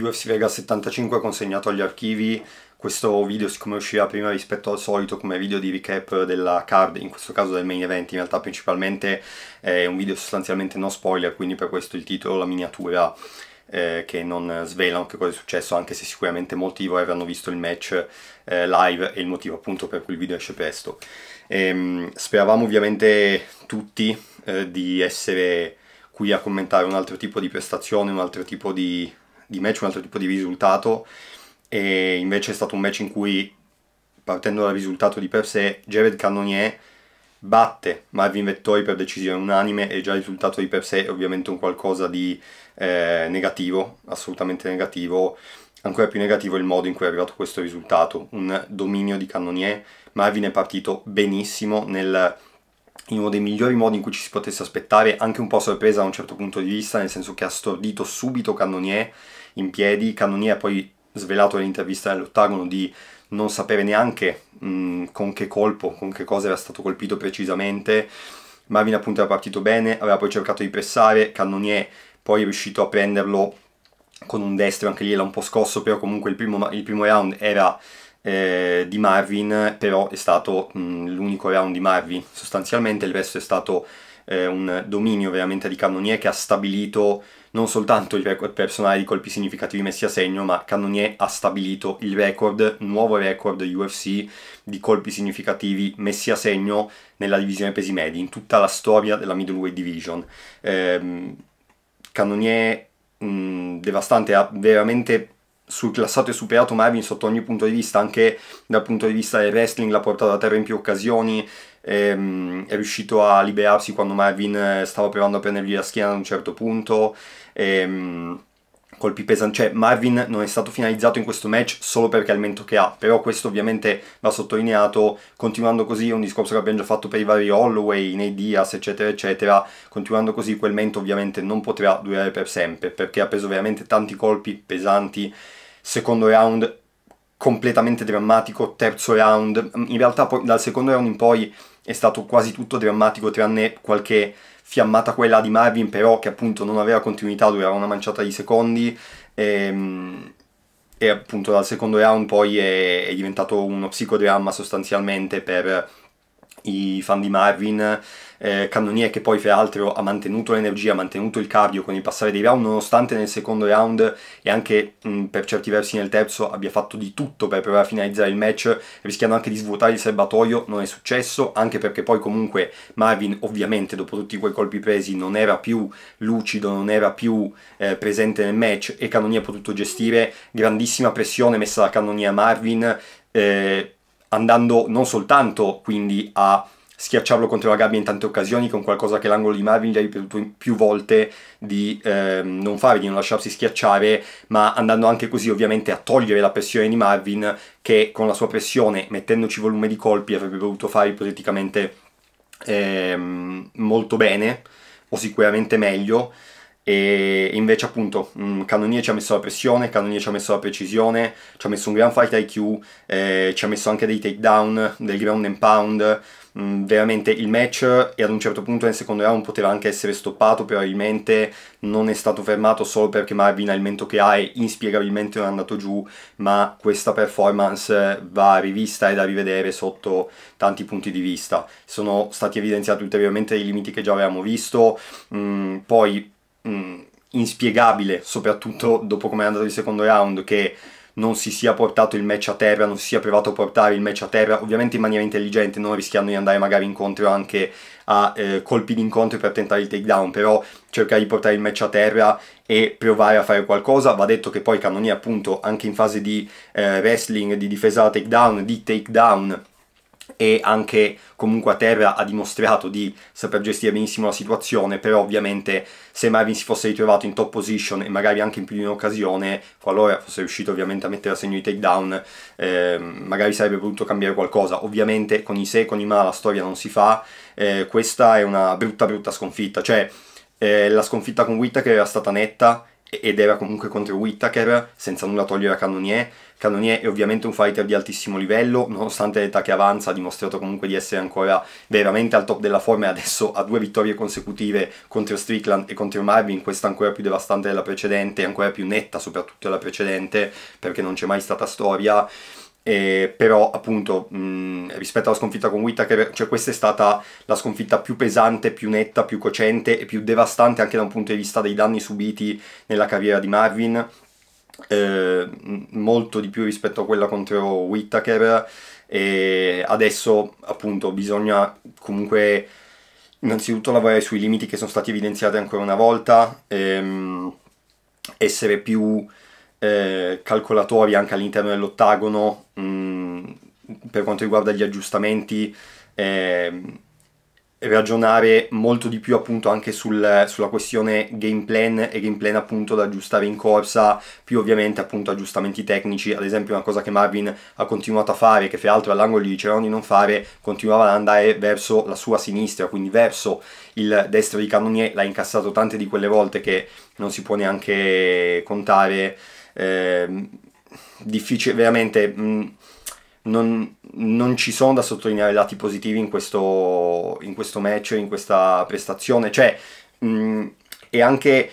UFC Vega 75 consegnato agli archivi questo video siccome usciva prima rispetto al solito come video di recap della card, in questo caso del main event in realtà principalmente è un video sostanzialmente no spoiler, quindi per questo il titolo, la miniatura eh, che non svelano che cosa è successo, anche se sicuramente molti di voi avranno visto il match eh, live e il motivo appunto per cui il video esce presto. Ehm, speravamo ovviamente tutti eh, di essere qui a commentare un altro tipo di prestazione, un altro tipo di di match, un altro tipo di risultato e invece è stato un match in cui partendo dal risultato di per sé Jared Cannonier batte Marvin Vettori per decisione unanime e già il risultato di per sé è ovviamente un qualcosa di eh, negativo, assolutamente negativo, ancora più negativo il modo in cui è arrivato questo risultato, un dominio di Cannonier, Marvin è partito benissimo nel, in uno dei migliori modi in cui ci si potesse aspettare, anche un po' sorpresa da un certo punto di vista, nel senso che ha stordito subito Cannonier in piedi. Cannonier ha poi svelato nell'intervista dell'Ottagono di non sapere neanche mh, mm, con che colpo, con che cosa era stato colpito precisamente. Marvin appunto era partito bene, aveva poi cercato di pressare, Cannonier poi è riuscito a prenderlo con un destro, anche lì era un po' scosso, però comunque il primo, il primo round era eh, di Marvin, però è stato mh, mm, l'unico round di Marvin, sostanzialmente il resto è stato eh, un dominio veramente di Cannonier che ha stabilito non soltanto il record personale di colpi significativi messi a segno, ma Cannonier ha stabilito il record, nuovo record UFC di colpi significativi messi a segno nella divisione pesi medi, in tutta la storia della middleweight division. Eh, Cannonier mh, devastante, ha veramente surclassato e superato Marvin sotto ogni punto di vista, anche dal punto di vista del wrestling l'ha portato a terra in più occasioni, ehm, è riuscito a liberarsi quando Marvin eh, stava provando a prendergli la schiena ad un certo punto, ehm, colpi pesanti, cioè Marvin non è stato finalizzato in questo match solo perché ha il mento che ha, però questo ovviamente va sottolineato, continuando così è un discorso che abbiamo già fatto per i vari Holloway, nei Diaz eccetera eccetera, continuando così quel mento ovviamente non potrà durare per sempre perché ha preso veramente tanti colpi pesanti, secondo round completamente drammatico, terzo round, in realtà poi, dal secondo round in poi è stato quasi tutto drammatico tranne qualche fiammata quella di Marvin però che appunto non aveva continuità, durava una manciata di secondi e, ehm, e appunto dal secondo round poi è, è diventato uno psicodramma sostanzialmente per i fan di Marvin, eh, Cannonier che poi fra l'altro ha mantenuto l'energia, ha mantenuto il cardio con il passare dei round, nonostante nel secondo round e anche mh, per certi versi nel terzo abbia fatto di tutto per provare a finalizzare il match, rischiando anche di svuotare il serbatoio, non è successo, anche perché poi comunque Marvin ovviamente dopo tutti quei colpi presi non era più lucido, non era più eh, presente nel match e Cannonier ha potuto gestire grandissima pressione messa da Cannonier a Marvin. Eh, andando non soltanto quindi a schiacciarlo contro la gabbia in tante occasioni con qualcosa che l'angolo di Marvin gli ha ripetuto più volte di eh, non fare, di non lasciarsi schiacciare, ma andando anche così ovviamente a togliere la pressione di Marvin che con la sua pressione, mettendoci volume di colpi, avrebbe potuto fare ipoteticamente eh, molto bene o sicuramente meglio e invece appunto mh, mm, Cannonier ci ha messo la pressione, Cannonier ci ha messo la precisione, ci ha messo un gran fight IQ, eh, ci ha messo anche dei takedown, del ground and pound, mh, mm, veramente il match e ad un certo punto nel secondo round poteva anche essere stoppato, probabilmente non è stato fermato solo perché Marvin ha il mento che ha e inspiegabilmente non è andato giù, ma questa performance va rivista e da rivedere sotto tanti punti di vista. Sono stati evidenziati ulteriormente i limiti che già avevamo visto, mh, mm, poi mh, mm, inspiegabile, soprattutto dopo come è andato il secondo round, che non si sia portato il match a terra, non si sia provato a portare il match a terra, ovviamente in maniera intelligente, non rischiando di andare magari incontro anche a eh, colpi d'incontro per tentare il takedown, però cercare di portare il match a terra e provare a fare qualcosa. Va detto che poi Cannonier appunto anche in fase di eh, wrestling, di difesa da takedown, di takedown, e anche comunque a terra ha dimostrato di saper gestire benissimo la situazione, però ovviamente se Marvin si fosse ritrovato in top position e magari anche in più di un'occasione, qualora fosse riuscito ovviamente a mettere a segno i takedown, eh, magari sarebbe potuto cambiare qualcosa. Ovviamente con i se e con i ma la storia non si fa, eh, questa è una brutta brutta sconfitta, cioè eh, la sconfitta con Whittaker era stata netta ed era comunque contro Whittaker, senza nulla togliere a Cannonier. Cannonier è ovviamente un fighter di altissimo livello, nonostante l'età che avanza ha dimostrato comunque di essere ancora veramente al top della forma e adesso ha due vittorie consecutive contro Strickland e contro Marvin, questa ancora più devastante della precedente, ancora più netta soprattutto della precedente, perché non c'è mai stata storia. Eh, però appunto mh, rispetto alla sconfitta con Whittaker, cioè questa è stata la sconfitta più pesante, più netta, più cocente e più devastante anche da un punto di vista dei danni subiti nella carriera di Marvin, eh, molto di più rispetto a quella contro Whittaker e adesso appunto bisogna comunque innanzitutto lavorare sui limiti che sono stati evidenziati ancora una volta, ehm, essere più eh, calcolatori anche all'interno dell'ottagono mh, mm, per quanto riguarda gli aggiustamenti eh, ragionare molto di più appunto anche sul, sulla questione game plan e game plan appunto da aggiustare in corsa più ovviamente appunto aggiustamenti tecnici ad esempio una cosa che Marvin ha continuato a fare che fra l'altro all'angolo gli dicevano di non fare continuava ad andare verso la sua sinistra quindi verso il destro di Cannonier l'ha incassato tante di quelle volte che non si può neanche contare eh, difficile, veramente mh, mm, non, non, ci sono da sottolineare lati positivi in questo, in questo match, in questa prestazione, cioè mh, mm, e anche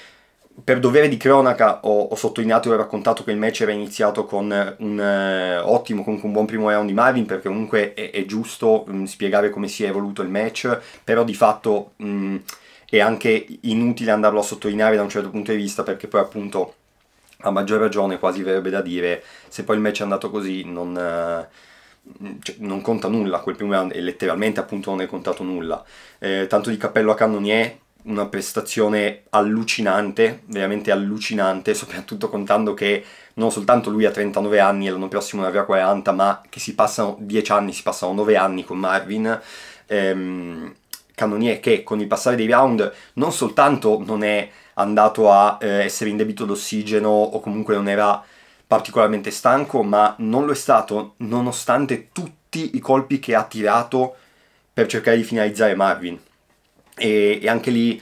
per dovere di cronaca ho, ho sottolineato e ho raccontato che il match era iniziato con un eh, ottimo, comunque un buon primo round di Marvin perché comunque è, è giusto mh, mm, spiegare come si è evoluto il match, però di fatto è anche inutile andarlo a sottolineare da un certo punto di vista perché poi appunto a maggior ragione quasi verrebbe da dire se poi il match è andato così non, eh, cioè, non conta nulla quel primo round e letteralmente appunto non è contato nulla eh, tanto di cappello a Cannonier una prestazione allucinante, veramente allucinante, soprattutto contando che non soltanto lui ha 39 anni e l'anno prossimo ne avrà 40, ma che si passano 10 anni, si passano 9 anni con Marvin. Ehm, Cannonier che con il passare dei round non soltanto non è andato a eh, essere in debito d'ossigeno o comunque non era particolarmente stanco, ma non lo è stato nonostante tutti i colpi che ha tirato per cercare di finalizzare Marvin. E, e anche lì,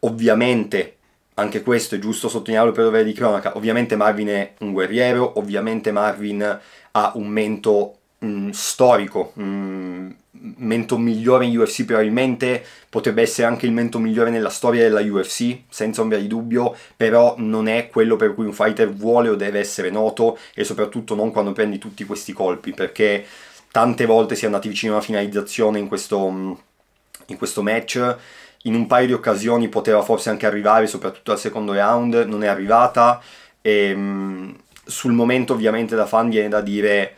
ovviamente, anche questo è giusto sottolinearlo per dovere di cronaca, ovviamente Marvin è un guerriero, ovviamente Marvin ha un mento mh, storico, mh, mento migliore in UFC probabilmente, potrebbe essere anche il mento migliore nella storia della UFC, senza ombra di dubbio, però non è quello per cui un fighter vuole o deve essere noto e soprattutto non quando prendi tutti questi colpi, perché tante volte si è andati vicino a una finalizzazione in questo, in questo match, in un paio di occasioni poteva forse anche arrivare, soprattutto al secondo round, non è arrivata e ehm, sul momento ovviamente da fan viene da dire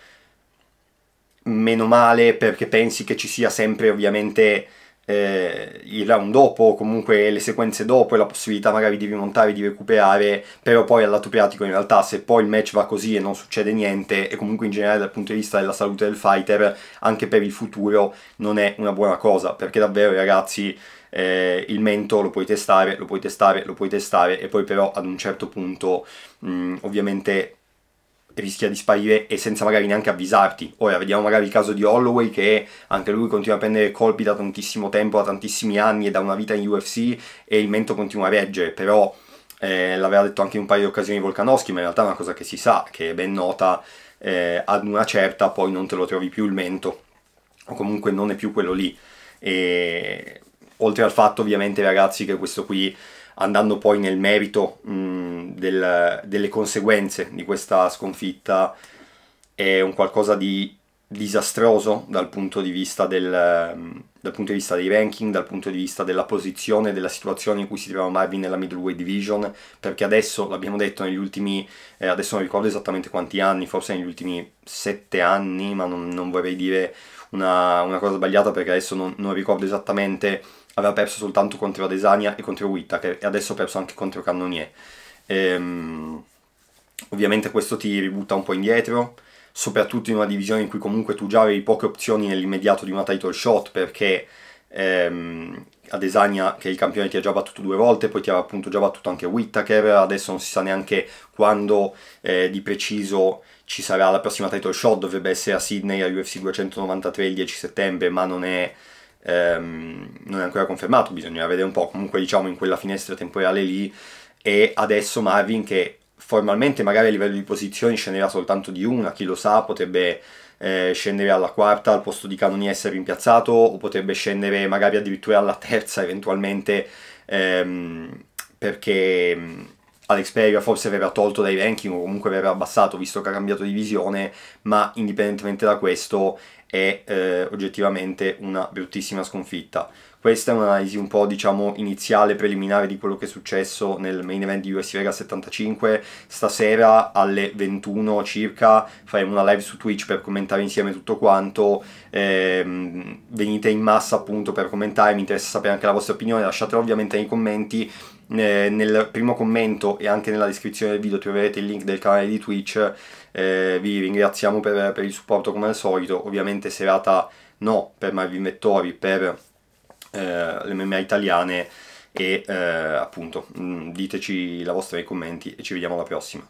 meno male perché pensi che ci sia sempre ovviamente eh, il round dopo, comunque le sequenze dopo e la possibilità magari di rimontare, di recuperare, però poi al lato pratico in realtà se poi il match va così e non succede niente e comunque in generale dal punto di vista della salute del fighter anche per il futuro non è una buona cosa perché davvero ragazzi eh, il mento lo puoi testare, lo puoi testare, lo puoi testare e poi però ad un certo punto mh, mm, ovviamente rischia di sparire e senza magari neanche avvisarti. Ora vediamo magari il caso di Holloway che anche lui continua a prendere colpi da tantissimo tempo, da tantissimi anni e da una vita in UFC e il mento continua a reggere, però eh, l'aveva detto anche in un paio di occasioni Volkanovski, ma in realtà è una cosa che si sa, che è ben nota, eh, ad una certa poi non te lo trovi più il mento o comunque non è più quello lì. E... Oltre al fatto ovviamente ragazzi che questo qui andando poi nel merito mh, mm, del, delle conseguenze di questa sconfitta, è un qualcosa di disastroso dal punto di vista del, mm, dal punto di vista dei ranking, dal punto di vista della posizione, della situazione in cui si trova Marvin nella middleweight division, perché adesso, l'abbiamo detto negli ultimi, eh, adesso non ricordo esattamente quanti anni, forse negli ultimi sette anni, ma non, non vorrei dire una, una, cosa sbagliata perché adesso non, non ricordo esattamente aveva perso soltanto contro Adesania e contro Whittaker e adesso ha perso anche contro Cannonier. Ehm, ovviamente questo ti ributta un po' indietro, soprattutto in una divisione in cui comunque tu già avevi poche opzioni nell'immediato di una title shot perché ehm, Adesania che è il campione ti ha già battuto due volte, poi ti ha appunto già battuto anche Whittaker, adesso non si sa neanche quando eh, di preciso ci sarà la prossima title shot, dovrebbe essere a Sydney a UFC 293 il 10 settembre, ma non è ehm, non è ancora confermato, bisogna vedere un po', comunque diciamo in quella finestra temporale lì e adesso Marvin che formalmente magari a livello di posizioni scenderà soltanto di una, chi lo sa, potrebbe eh, scendere alla quarta al posto di Canoni essere rimpiazzato o potrebbe scendere magari addirittura alla terza eventualmente ehm, perché Alex Peria forse verrà tolto dai ranking o comunque verrà abbassato visto che ha cambiato divisione, ma indipendentemente da questo è eh, oggettivamente una bruttissima sconfitta. Questa è un'analisi un po' diciamo iniziale, preliminare di quello che è successo nel main event di UFC Vega 75. Stasera alle 21 circa faremo una live su Twitch per commentare insieme tutto quanto. Eh, venite in massa appunto per commentare, mi interessa sapere anche la vostra opinione, lasciatela ovviamente nei commenti eh, nel primo commento e anche nella descrizione del video troverete il link del canale di Twitch, eh, vi ringraziamo per, per, il supporto come al solito, ovviamente serata no per Marvin Vettori, per eh, le MMA italiane e eh, appunto mh, mm, diteci la vostra nei commenti e ci vediamo alla prossima.